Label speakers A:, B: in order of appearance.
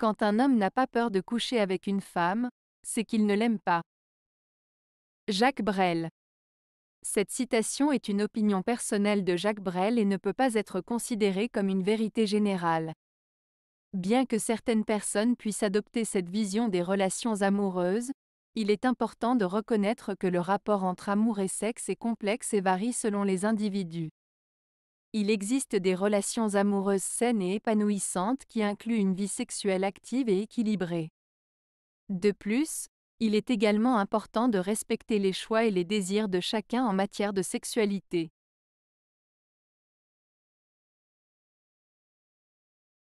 A: Quand un homme n'a pas peur de coucher avec une femme, c'est qu'il ne l'aime pas. Jacques Brel. Cette citation est une opinion personnelle de Jacques Brel et ne peut pas être considérée comme une vérité générale. Bien que certaines personnes puissent adopter cette vision des relations amoureuses, il est important de reconnaître que le rapport entre amour et sexe est complexe et varie selon les individus. Il existe des relations amoureuses saines et épanouissantes qui incluent une vie sexuelle active et équilibrée. De plus, il est également important de respecter les choix et les désirs de chacun en matière de sexualité.